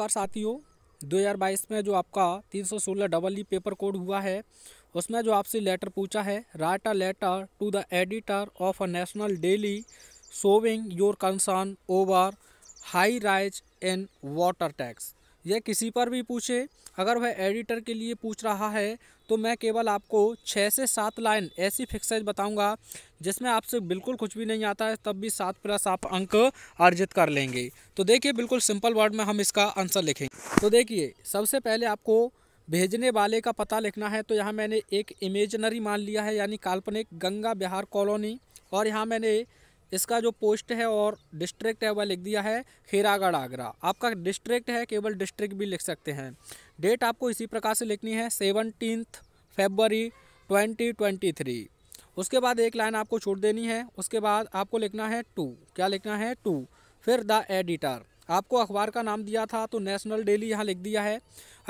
नमस्कार साथियों 2022 में जो आपका 316 डबल ई पेपर कोड हुआ है उसमें जो आपसे लेटर पूछा है write a letter to the editor of a national daily showing your concern over high rise in water tax यह किसी पर भी पूछे अगर वह एडिटर के लिए पूछ रहा है तो मैं केवल आपको छः से सात लाइन ऐसी फिक्सेज बताऊंगा जिसमें आपसे बिल्कुल कुछ भी नहीं आता है तब भी सात प्लस आप अंक अर्जित कर लेंगे तो देखिए बिल्कुल सिंपल वर्ड में हम इसका आंसर लिखेंगे तो देखिए सबसे पहले आपको भेजने वाले का पता लिखना है तो यहाँ मैंने एक इमेजनरी मान लिया है यानी काल्पनिक गंगा बिहार कॉलोनी और यहाँ मैंने इसका जो पोस्ट है और डिस्ट्रिक्ट है वह लिख दिया है खीरागढ़ आगरा आपका डिस्ट्रिक्ट है केवल डिस्ट्रिक्ट भी लिख सकते हैं डेट आपको इसी प्रकार से लिखनी है seventeen February twenty twenty three उसके बाद एक लाइन आपको छोड़ देनी है उसके बाद आपको लिखना है टू क्या लिखना है टू फिर द एडिटर आपको अखबार का नाम दिया था तो नेशनल डेली यहाँ लिख दिया है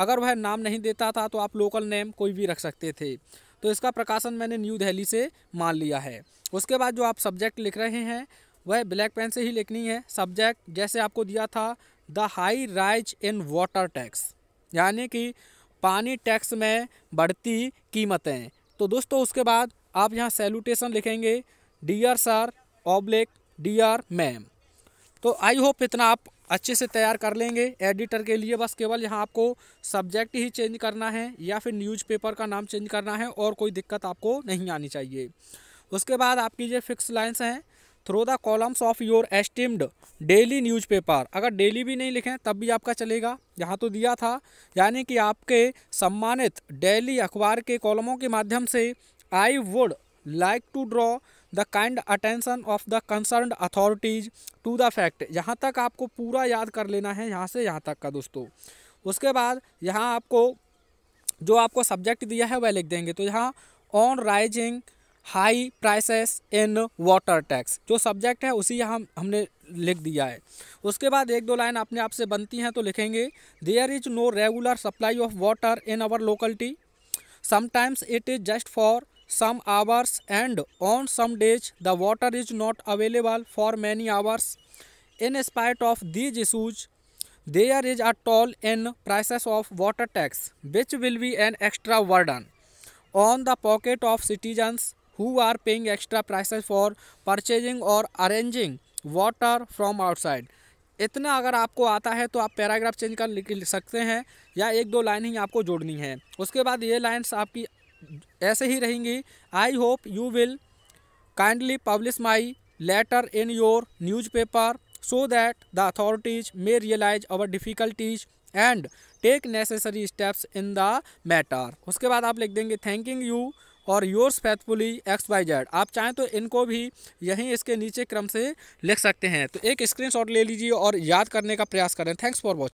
अगर वह नाम नहीं देता था तो आप लोकल नेम कोई भी रख सकते थे तो इसका प्रकाशन मैंने न्यू दिल्ली से मान लिया है उसके बाद जो आप सब्जेक्ट लिख रहे हैं वह ब्लैक पेन से ही लिखनी है सब्जेक्ट जैसे आपको दिया था the high rise in water tax यानी कि पानी टैक्स में बढ़ती कीमतें तो दोस्तों उसके बाद आप यहाँ सैल्यूटेशन लिखेंगे dear sir oblique dear ma'am तो आई होप इतना आप अच्छे से तैयार कर लेंगे एडिटर के लिए बस केवल यहाँ आपको सब्जेक्ट ही चेंज करना है या फिर न्यूज़पेपर का नाम चेंज करना है और कोई दिक्कत आपको नहीं आनी चाहिए उसके बाद आपकी ये फिक्स लाइन्स हैं through the columns of your esteemed daily newspaper अगर डेली भी नहीं लिखें तब भी आपका चलेगा यहाँ तो दिया था यानी कि आपके सम्मानित डेली अखबार के कॉलमों के माध्यम से I would like to draw the kind attention of the concern authorities to the fact यहाँ तक आपको पूरा याद कर लेना है यहाँ से यहाँ तक का दोस्तों उसके बाद यहाँ आपको जो आपको सब्जेक्ट दिया है वह लिख देंगे तो यहाँ on rising high prices in water tax जो सब्जेक्ट है उसी यहाँ हमने लिख दिया है उसके बाद एक दो लाइन अपने आप से बनती हैं तो लिखेंगे there is no regular supply of water in our locality sometimes it is just for some hours and on some days the water is not available for many hours. In spite of these issues, there is a toll in prices of water tax which will be an extra burden on the pocket of citizens who are paying extra prices for purchasing or arranging water from outside. इतना अगर आपको आता है तो आप paragraph change कर लिख सकते हैं या एक दो लाइन ही आपको जोड़नी है उसके बाद ये लाइन्स आपकी ऐसे ही रहेंगी I hope you will kindly publish my letter in your newspaper so that the authorities may realise our difficulties and take necessary steps in the matter उसके बाद आप लिख देंगे थैंकिंग यू और your faithfully X Y Z आप चाहें तो इनको भी यहीं इसके नीचे क्रम से लिख सकते हैं तो एक स्क्रीनशॉट ले लीजिए और याद करने का प्रयास करें थैंक्स फॉर वॉचिंग